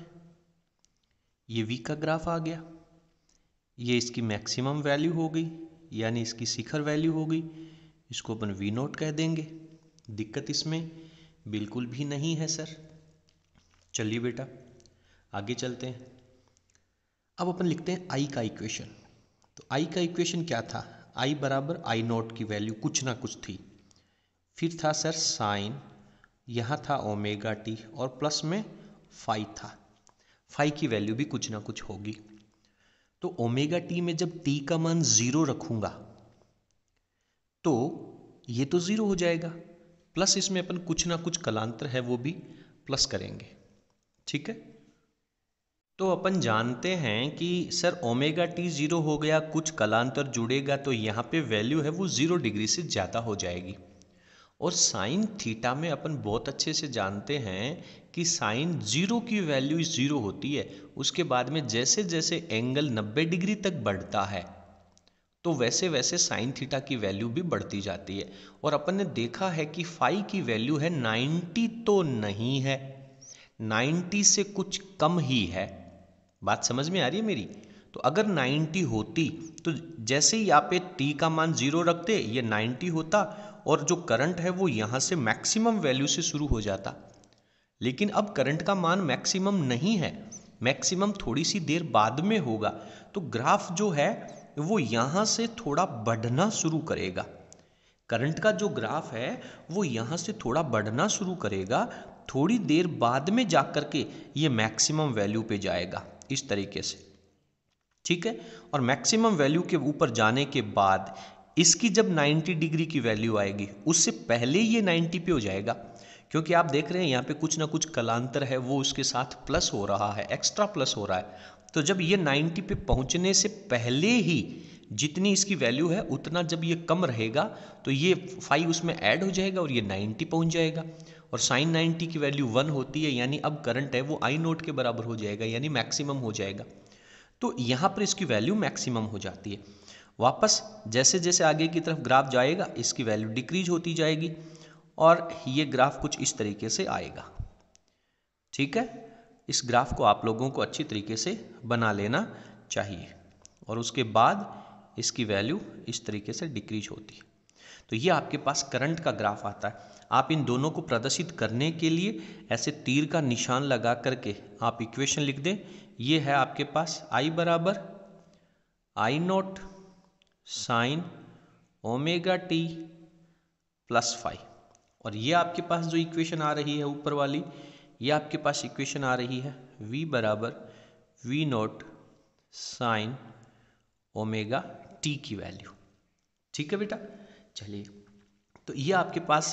ये वी का ग्राफ आ गया ये इसकी मैक्सिमम वैल्यू हो गई यानी इसकी शिखर वैल्यू हो गई इसको अपन वी नोट कह देंगे दिक्कत इसमें बिल्कुल भी नहीं है सर चलिए बेटा आगे चलते हैं अब अपन लिखते हैं आई का इक्वेशन तो आई का इक्वेशन क्या था आई बराबर आई नॉट की वैल्यू कुछ ना कुछ थी फिर था सर साइन यहाँ था ओमेगा टी और प्लस में फाइव था फाइव की वैल्यू भी कुछ ना कुछ होगी तो ओमेगा टी में जब टी का मान ज़ीरो रखूंगा तो ये तो ज़ीरो हो जाएगा प्लस इसमें अपन कुछ ना कुछ कलांतर है वो भी प्लस करेंगे ठीक है तो अपन जानते हैं कि सर ओमेगा टी ज़ीरो हो गया कुछ कलांतर जुड़ेगा तो यहाँ पे वैल्यू है वो ज़ीरो डिग्री से ज़्यादा हो जाएगी और साइन थीटा में अपन बहुत अच्छे से जानते हैं कि साइन ज़ीरो की वैल्यू ज़ीरो होती है उसके बाद में जैसे जैसे एंगल 90 डिग्री तक बढ़ता है तो वैसे वैसे साइन थीटा की वैल्यू भी बढ़ती जाती है और अपन ने देखा है कि फाइव की वैल्यू है नाइन्टी तो नहीं है 90 से कुछ कम ही है बात समझ में आ रही है मेरी तो अगर 90 होती तो जैसे ही यहाँ पे t का मान जीरो रखते ये 90 होता और जो करंट है वो यहाँ से मैक्सिमम वैल्यू से शुरू हो जाता लेकिन अब करंट का मान मैक्सिमम नहीं है मैक्सिमम थोड़ी सी देर बाद में होगा तो ग्राफ जो है वो यहाँ से थोड़ा बढ़ना शुरू करेगा करंट का जो ग्राफ है वो यहाँ से थोड़ा बढ़ना शुरू करेगा थोड़ी देर बाद में जा कर के ये मैक्सिमम वैल्यू पे जाएगा इस तरीके से ठीक है और मैक्सिमम वैल्यू के ऊपर जाने के बाद इसकी जब 90 डिग्री की वैल्यू आएगी उससे पहले ये 90 पे हो जाएगा क्योंकि आप देख रहे हैं यहाँ पे कुछ ना कुछ कलांतर है वो उसके साथ प्लस हो रहा है एक्स्ट्रा प्लस हो रहा है तो जब ये 90 पे पहुँचने से पहले ही जितनी इसकी वैल्यू है उतना जब ये कम रहेगा तो ये फाइव उसमें ऐड हो जाएगा और ये नाइन्टी पहुँच जाएगा और साइन 90 की वैल्यू वन होती है यानी अब करंट है वो आई नोट के बराबर हो जाएगा यानी मैक्सिमम हो जाएगा तो यहाँ पर इसकी वैल्यू मैक्सिमम हो जाती है वापस जैसे जैसे आगे की तरफ ग्राफ जाएगा इसकी वैल्यू डिक्रीज होती जाएगी और ये ग्राफ कुछ इस तरीके से आएगा ठीक है इस ग्राफ को आप लोगों को अच्छी तरीके से बना लेना चाहिए और उसके बाद इसकी वैल्यू इस तरीके से डिक्रीज होती है तो ये आपके पास करंट का ग्राफ आता है आप इन दोनों को प्रदर्शित करने के लिए ऐसे तीर का निशान लगा करके आप इक्वेशन लिख दें ये है आपके पास आई बराबर I naught sine omega T plus five और ये आपके पास जो इक्वेशन आ रही है ऊपर वाली ये आपके पास इक्वेशन आ रही है v बराबर V naught sine omega T की वैल्यू ठीक है बेटा चलिए तो ये आपके पास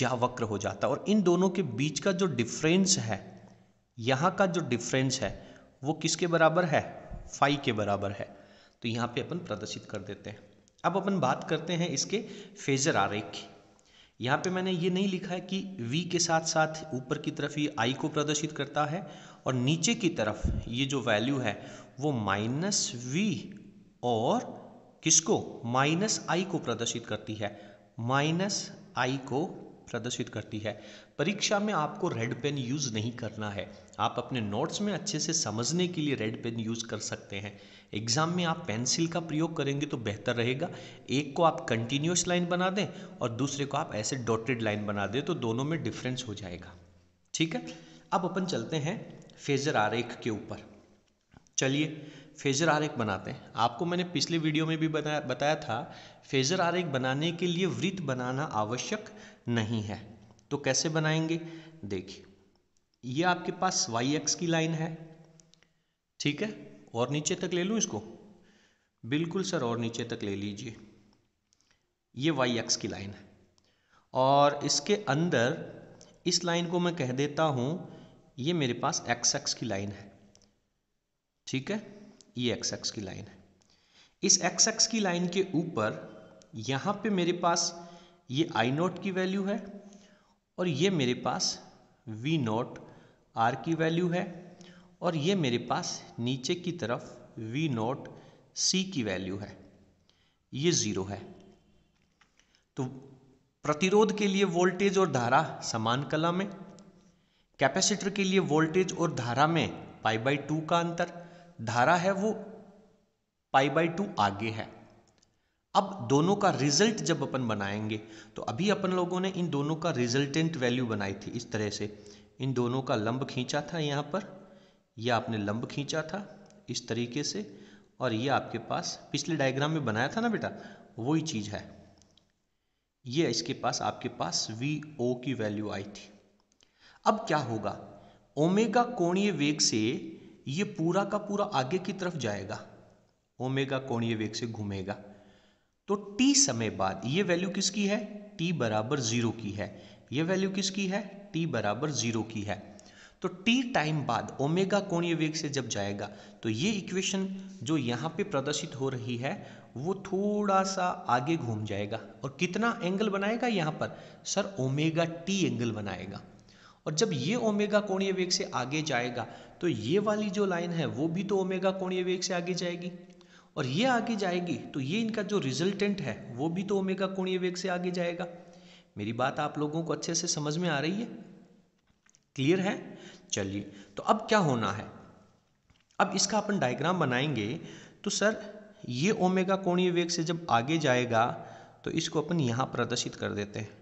जा वक्र हो जाता है और इन दोनों के बीच का जो डिफरेंस है यहाँ का जो डिफरेंस है वो किसके बराबर है फाइव के बराबर है तो यहाँ पे अपन प्रदर्शित कर देते हैं अब अपन बात करते हैं इसके फेजर आरेख की यहाँ पे मैंने ये नहीं लिखा है कि V के साथ साथ ऊपर की तरफ ये I को प्रदर्शित करता है और नीचे की तरफ ये जो वैल्यू है वो माइनस वी और किसको माइनस आई को प्रदर्शित करती है माइनस आई को प्रदर्शित करती है परीक्षा में आपको रेड पेन यूज़ नहीं करना है आप अपने नोट्स में अच्छे से समझने के लिए रेड पेन यूज़ कर सकते हैं एग्ज़ाम में आप पेंसिल का प्रयोग करेंगे तो बेहतर रहेगा एक को आप कंटिन्यूस लाइन बना दें और दूसरे को आप ऐसे डॉटेड लाइन बना दें तो दोनों में डिफरेंस हो जाएगा ठीक है अब अपन चलते हैं फेजर आरेख के ऊपर चलिए फेज़र आरेख बनाते हैं आपको मैंने पिछले वीडियो में भी बताया बताया था फेज़र आरेख बनाने के लिए वृत्त बनाना आवश्यक नहीं है तो कैसे बनाएंगे देखिए ये आपके पास वाई एक्स की लाइन है ठीक है और नीचे तक ले लूँ इसको बिल्कुल सर और नीचे तक ले लीजिए ये वाई एक्स की लाइन है और इसके अंदर इस लाइन को मैं कह देता हूँ ये मेरे पास एक्स एक्स की लाइन है ठीक है ये एक्स एक्स की लाइन है इस एक्स एक्स की लाइन के ऊपर यहाँ पे मेरे पास ये आई नोट की वैल्यू है और ये मेरे पास वी नोट आर की वैल्यू है और ये मेरे पास नीचे की तरफ वी नोट सी की वैल्यू है ये ज़ीरो है तो प्रतिरोध के लिए वोल्टेज और धारा समान कला में कैपेसिटर के लिए वोल्टेज और धारा में पाई बाई टू का अंतर धारा है वो पाई बाई टू आगे है अब दोनों का रिजल्ट जब अपन बनाएंगे तो अभी अपन लोगों ने इन दोनों का रिजल्टेंट वैल्यू बनाई थी इस तरह से इन दोनों का लंब खींचा था यहाँ पर यह आपने लंब खींचा था इस तरीके से और ये आपके पास पिछले डायग्राम में बनाया था ना बेटा वही चीज़ है ये इसके पास आपके पास वी ओ की वैल्यू आई थी अब क्या होगा ओमेगा कोणीय वेग से ये पूरा का पूरा आगे की तरफ जाएगा ओमेगा कोणीय वेग से घूमेगा तो टी समय बाद ये वैल्यू किसकी है टी बराबर जीरो की है ये वैल्यू किसकी है टी बराबर जीरो की है तो टी टाइम बाद ओमेगा कोणीय वेग से जब जाएगा तो ये इक्वेशन जो यहाँ पे प्रदर्शित हो रही है वो थोड़ा सा आगे घूम जाएगा और कितना एंगल बनाएगा यहाँ पर सर ओमेगा टी एंगल बनाएगा और जब ये ओमेगा कोणीय वेग से आगे जाएगा तो ये वाली जो लाइन है वो भी तो ओमेगा कोणीय वेग से आगे जाएगी और ये आगे जाएगी तो ये इनका जो रिजल्टेंट है वो भी तो ओमेगा कोणीय वेग से आगे जाएगा मेरी बात आप लोगों को अच्छे से समझ में आ रही है क्लियर है चलिए तो अब क्या होना है अब इसका अपन डायग्राम बनाएंगे तो सर ये ओमेगा कोणीय वेग से जब आगे जाएगा तो इसको अपन यहाँ प्रदर्शित कर देते हैं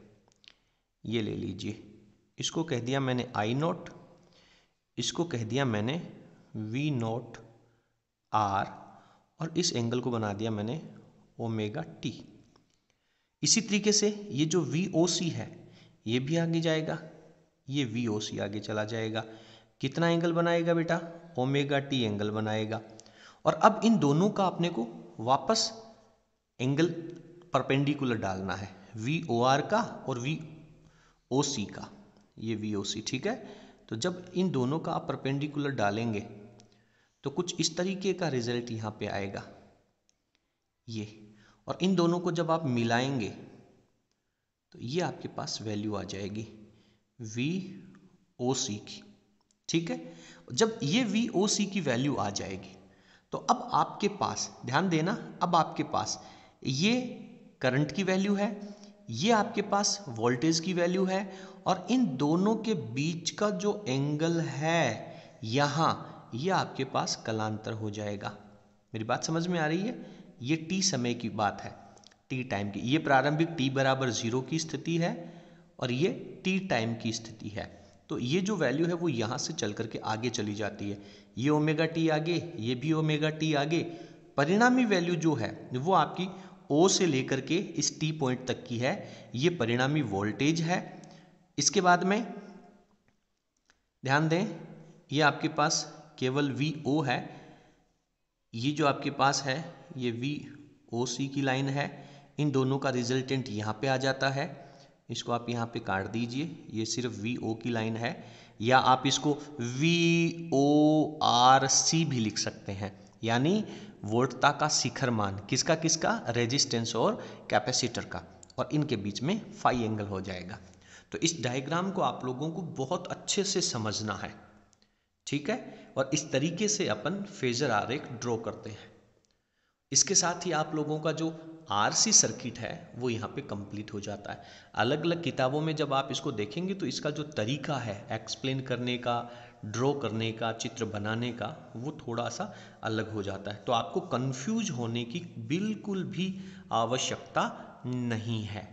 ये ले लीजिए इसको कह दिया मैंने आई नोट इसको कह दिया मैंने वी नोट आर और इस एंगल को बना दिया मैंने ओमेगा टी इसी तरीके से ये जो वी ओ सी है ये भी आगे जाएगा ये वी ओ सी आगे चला जाएगा कितना एंगल बनाएगा बेटा ओमेगा टी एंगल बनाएगा और अब इन दोनों का अपने को वापस एंगल परपेंडिकुलर डालना है वी ओ आर का और वी ओ सी का ये वी ओ सी ठीक है तो जब इन दोनों का आप परपेंडिकुलर डालेंगे तो कुछ इस तरीके का रिजल्ट यहाँ पे आएगा ये और इन दोनों को जब आप मिलाएंगे तो ये आपके पास वैल्यू आ जाएगी वी ओ सी की ठीक है जब ये वी ओ सी की वैल्यू आ जाएगी तो अब आपके पास ध्यान देना अब आपके पास ये करंट की वैल्यू है ये आपके पास वोल्टेज की वैल्यू है और इन दोनों के बीच का जो एंगल है यहाँ ये यह आपके पास कलांतर हो जाएगा मेरी बात समझ में आ रही है ये टी समय की बात है टी टाइम की ये प्रारंभिक टी बराबर जीरो की स्थिति है और ये टी टाइम की स्थिति है तो ये जो वैल्यू है वो यहाँ से चल करके आगे चली जाती है ये ओमेगा टी आगे ये भी ओमेगा टी आगे परिणामी वैल्यू जो है वो आपकी ओ से लेकर के इस टी पॉइंट तक की है ये परिणामी वोल्टेज है इसके बाद में ध्यान दें ये आपके पास केवल वी ओ है ये जो आपके पास है ये वी ओ सी की लाइन है इन दोनों का रिजल्टेंट यहाँ पे आ जाता है इसको आप यहाँ पे काट दीजिए ये सिर्फ वी ओ की लाइन है या आप इसको वी ओ आर सी भी लिख सकते हैं यानी वोल्टता का शिखर मान किसका किसका रेजिस्टेंस और कैपेसिटर का और इनके बीच में फाइव एंगल हो जाएगा तो इस डायग्राम को आप लोगों को बहुत अच्छे से समझना है ठीक है और इस तरीके से अपन फेजर आरेख ड्रॉ करते हैं इसके साथ ही आप लोगों का जो आरसी सर्किट है वो यहाँ पे कंप्लीट हो जाता है अलग अलग किताबों में जब आप इसको देखेंगे तो इसका जो तरीका है एक्सप्लेन करने का ड्रॉ करने का चित्र बनाने का वो थोड़ा सा अलग हो जाता है तो आपको कंफ्यूज होने की बिल्कुल भी आवश्यकता नहीं है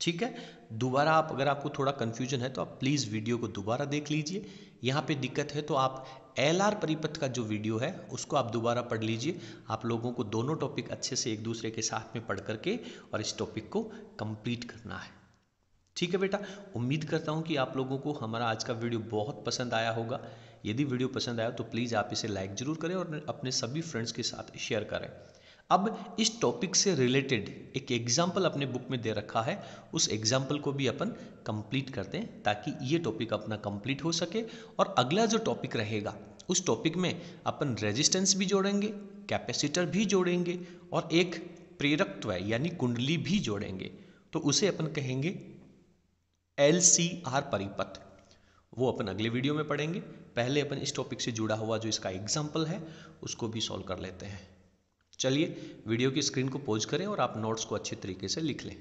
ठीक है दोबारा आप अगर आपको थोड़ा कन्फ्यूजन है तो आप प्लीज़ वीडियो को दोबारा देख लीजिए यहाँ पे दिक्कत है तो आप एल आर परिपथ का जो वीडियो है उसको आप दोबारा पढ़ लीजिए आप लोगों को दोनों टॉपिक अच्छे से एक दूसरे के साथ में पढ़ करके और इस टॉपिक को कंप्लीट करना है ठीक है बेटा उम्मीद करता हूँ कि आप लोगों को हमारा आज का वीडियो बहुत पसंद आया होगा यदि वीडियो पसंद आया तो प्लीज़ आप इसे लाइक ज़रूर करें और अपने सभी फ्रेंड्स के साथ शेयर करें अब इस टॉपिक से रिलेटेड एक एग्जाम्पल अपने बुक में दे रखा है उस एग्जाम्पल को भी अपन कंप्लीट कर दें ताकि ये टॉपिक अपना कंप्लीट हो सके और अगला जो टॉपिक रहेगा उस टॉपिक में अपन रेजिस्टेंस भी जोड़ेंगे कैपेसिटर भी जोड़ेंगे और एक प्रेरकत्व यानी कुंडली भी जोड़ेंगे तो उसे अपन कहेंगे एल सी आर परिपथ वो अपन अगले वीडियो में पढ़ेंगे पहले अपन इस टॉपिक से जुड़ा हुआ जो इसका एग्जाम्पल है उसको भी सॉल्व कर लेते हैं चलिए वीडियो की स्क्रीन को पोज करें और आप नोट्स को अच्छे तरीके से लिख लें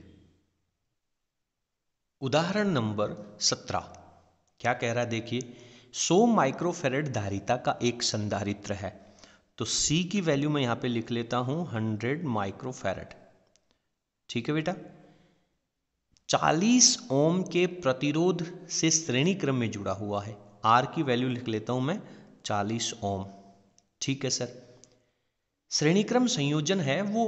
उदाहरण नंबर सत्रह क्या कह रहा है देखिए 100 माइक्रोफेरेड धारिता का एक संधारित्र है तो C की वैल्यू मैं यहां पे लिख लेता हूं 100 माइक्रोफेरेड ठीक है बेटा 40 ओम के प्रतिरोध से श्रेणी क्रम में जुड़ा हुआ है R की वैल्यू लिख लेता हूं मैं 40 ओम ठीक है सर श्रेणीक्रम संयोजन है वो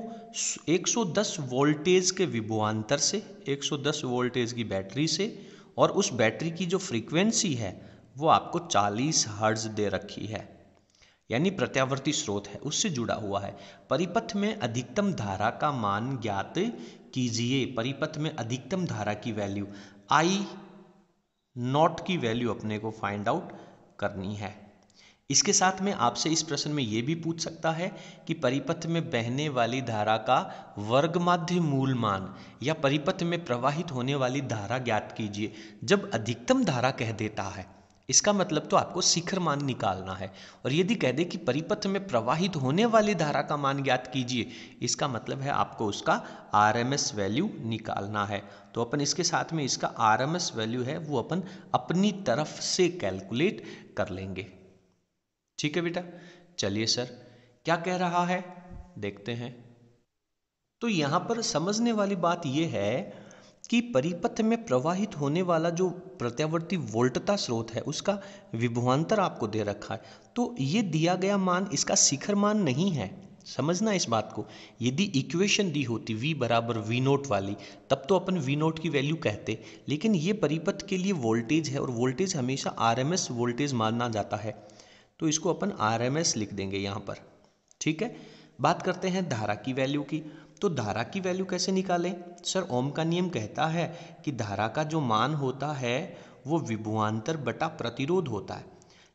110 वोल्टेज के विभुआंतर से 110 वोल्टेज की बैटरी से और उस बैटरी की जो फ्रीक्वेंसी है वो आपको 40 हर्ज दे रखी है यानी प्रत्यावर्ती स्रोत है उससे जुड़ा हुआ है परिपथ में अधिकतम धारा का मान ज्ञात कीजिए परिपथ में अधिकतम धारा की वैल्यू आई नॉट की वैल्यू अपने को फाइंड आउट करनी है इसके साथ में आपसे इस प्रश्न में ये भी पूछ सकता है कि परिपथ में बहने वाली धारा का वर्गमाध्य मूल मान या परिपथ में प्रवाहित होने वाली धारा ज्ञात कीजिए जब अधिकतम धारा कह देता है इसका मतलब तो आपको शिखर मान निकालना है और यदि कह दे कि परिपथ में प्रवाहित होने वाली धारा का मान ज्ञात कीजिए इसका मतलब है आपको उसका आर वैल्यू निकालना है तो अपन इसके साथ में इसका आर वैल्यू है वो अपन अपनी तरफ से कैलकुलेट कर लेंगे ठीक है बेटा चलिए सर क्या कह रहा है देखते हैं तो यहां पर समझने वाली बात यह है कि परिपथ में प्रवाहित होने वाला जो प्रत्यावर्ती वोल्टता स्रोत है उसका विभुआंतर आपको दे रखा है तो ये दिया गया मान इसका शिखर मान नहीं है समझना इस बात को यदि इक्वेशन दी होती v बराबर वी नोट वाली तब तो अपन वी नोट की वैल्यू कहते लेकिन ये परिपथ के लिए वोल्टेज है और वोल्टेज हमेशा आर एम एस वोल्टेज माना जाता है तो इसको अपन आर लिख देंगे यहाँ पर ठीक है बात करते हैं धारा की वैल्यू की तो धारा की वैल्यू कैसे निकालें सर ओम का नियम कहता है कि धारा का जो मान होता है वो विभुआंतर बटा प्रतिरोध होता है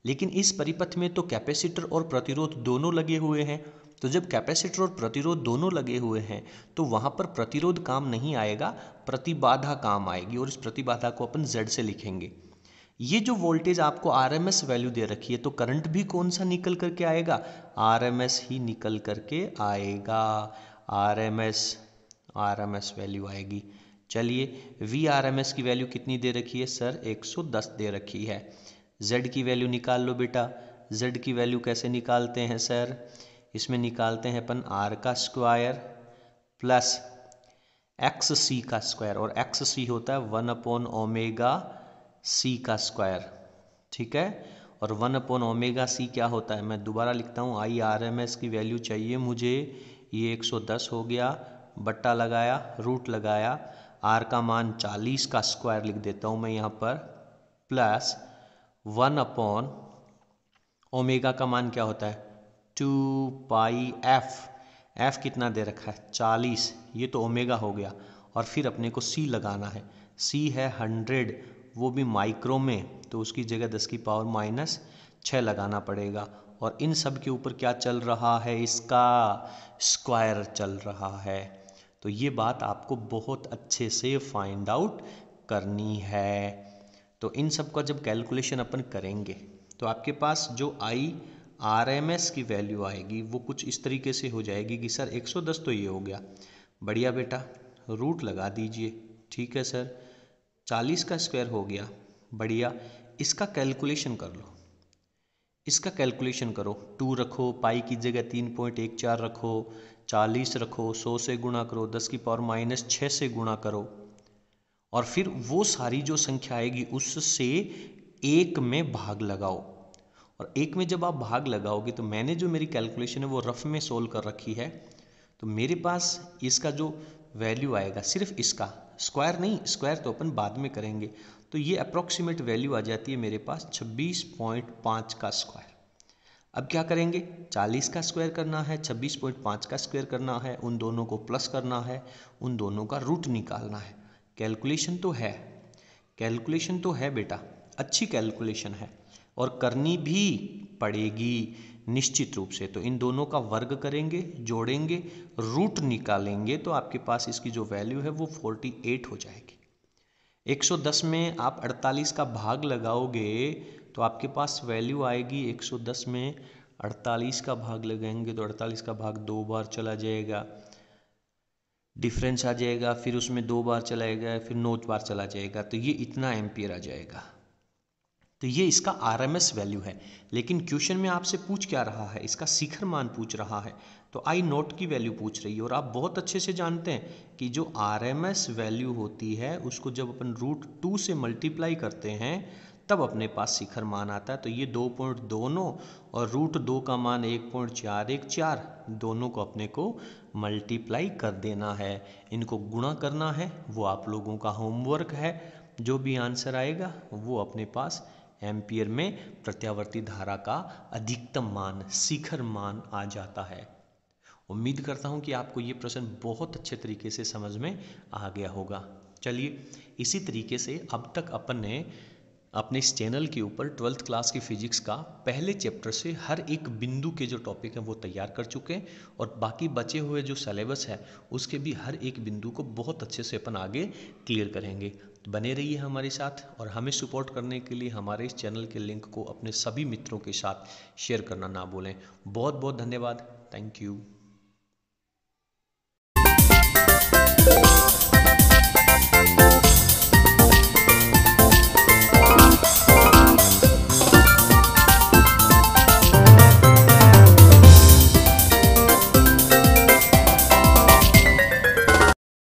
लेकिन इस परिपथ में तो कैपेसिटर और प्रतिरोध दोनों लगे हुए हैं तो जब कैपेसिटर और प्रतिरोध दोनों लगे हुए हैं तो वहाँ पर प्रतिरोध काम नहीं आएगा प्रतिबाधा काम आएगी और इस प्रतिबाधा को अपन जेड से लिखेंगे ये जो वोल्टेज आपको आर एम एस वैल्यू दे रखी है तो करंट भी कौन सा निकल करके आएगा आर एम एस ही निकल करके आएगा R M S R M S value आएगी चलिए वी आर एम एस की वैल्यू कितनी दे रखी है सर 110 दे रखी है जेड की वैल्यू निकाल लो बेटा जेड की वैल्यू कैसे निकालते हैं सर इसमें निकालते हैं अपन आर का स्क्वायर प्लस एक्स सी का स्क्वायर और एक्स सी होता है वन अपॉन ओमेगा सी का स्क्वायर ठीक है और वन अपॉन ओमेगा सी क्या होता है मैं दोबारा लिखता हूँ आई आर एम एस की वैल्यू चाहिए मुझे ये 110 हो गया बट्टा लगाया रूट लगाया आर का मान 40 का स्क्वायर लिख देता हूँ मैं यहाँ पर प्लस वन अपॉन ओमेगा का मान क्या होता है टू पाई एफ एफ कितना दे रखा है चालीस ये तो ओमेगा हो गया और फिर अपने को सी लगाना है सी है हंड्रेड वो भी माइक्रो में तो उसकी जगह दस की पावर माइनस छः लगाना पड़ेगा और इन सब के ऊपर क्या चल रहा है इसका स्क्वायर चल रहा है तो ये बात आपको बहुत अच्छे से फाइंड आउट करनी है तो इन सब का जब कैलकुलेशन अपन करेंगे तो आपके पास जो आई आर एम एस की वैल्यू आएगी वो कुछ इस तरीके से हो जाएगी कि सर 110 तो ये हो गया बढ़िया बेटा रूट लगा दीजिए ठीक है सर चालीस का स्क्वायर हो गया बढ़िया इसका कैलकुलेशन कर लो इसका कैलकुलेशन करो टू रखो पाई की जगह तीन पॉइंट एक चार रखो चालीस रखो सौ से गुणा करो दस की पावर माइनस छः से गुणा करो और फिर वो सारी जो संख्या आएगी उससे एक में भाग लगाओ और एक में जब आप भाग लगाओगे तो मैंने जो मेरी कैलकुलेशन है वो रफ में सोल्व कर रखी है तो मेरे पास इसका जो वैल्यू आएगा सिर्फ इसका स्क्वायर नहीं स्क्वायर तो अपन बाद में करेंगे तो ये अप्रोक्सीमेट वैल्यू आ जाती है मेरे पास 26.5 का स्क्वायर अब क्या करेंगे 40 का स्क्वायर करना है 26.5 का स्क्वायर करना है उन दोनों को प्लस करना है उन दोनों का रूट निकालना है कैलकुलेशन तो है कैलकुलेशन तो है बेटा अच्छी कैलकुलेशन है और करनी भी पड़ेगी निश्चित रूप से तो इन दोनों का वर्ग करेंगे जोड़ेंगे रूट निकालेंगे तो आपके पास इसकी जो वैल्यू है वो 48 हो जाएगी 110 में आप 48 का भाग लगाओगे तो आपके पास वैल्यू आएगी 110 में 48 का भाग लगाएंगे तो 48 का भाग दो बार चला जाएगा डिफरेंस आ जाएगा फिर उसमें दो बार चला जाएगा फिर नौ बार चला जाएगा तो ये इतना एम्पियर आ जाएगा तो ये इसका आर वैल्यू है लेकिन क्वेश्चन में आपसे पूछ क्या रहा है इसका शिखर मान पूछ रहा है तो आई नोट की वैल्यू पूछ रही है और आप बहुत अच्छे से जानते हैं कि जो आर वैल्यू होती है उसको जब अपन रूट टू से मल्टीप्लाई करते हैं तब अपने पास शिखर मान आता है तो ये दो पॉइंट दोनों और रूट दो का मान एक पॉइंट चार एक चार दोनों को अपने को मल्टीप्लाई कर देना है इनको गुणा करना है वो आप लोगों का होमवर्क है जो भी आंसर आएगा वो अपने पास एम्पियर में प्रत्यावर्ती धारा का अधिकतम मान शिखर मान आ जाता है उम्मीद करता हूँ कि आपको ये प्रश्न बहुत अच्छे तरीके से समझ में आ गया होगा चलिए इसी तरीके से अब तक अपन ने अपने इस चैनल के ऊपर ट्वेल्थ क्लास की फिजिक्स का पहले चैप्टर से हर एक बिंदु के जो टॉपिक हैं वो तैयार कर चुके हैं और बाकी बचे हुए जो सलेबस है उसके भी हर एक बिंदु को बहुत अच्छे से अपन आगे क्लियर करेंगे बने रहिए हमारे साथ और हमें सपोर्ट करने के लिए हमारे इस चैनल के लिंक को अपने सभी मित्रों के साथ शेयर करना ना भूलें बहुत बहुत धन्यवाद थैंक यू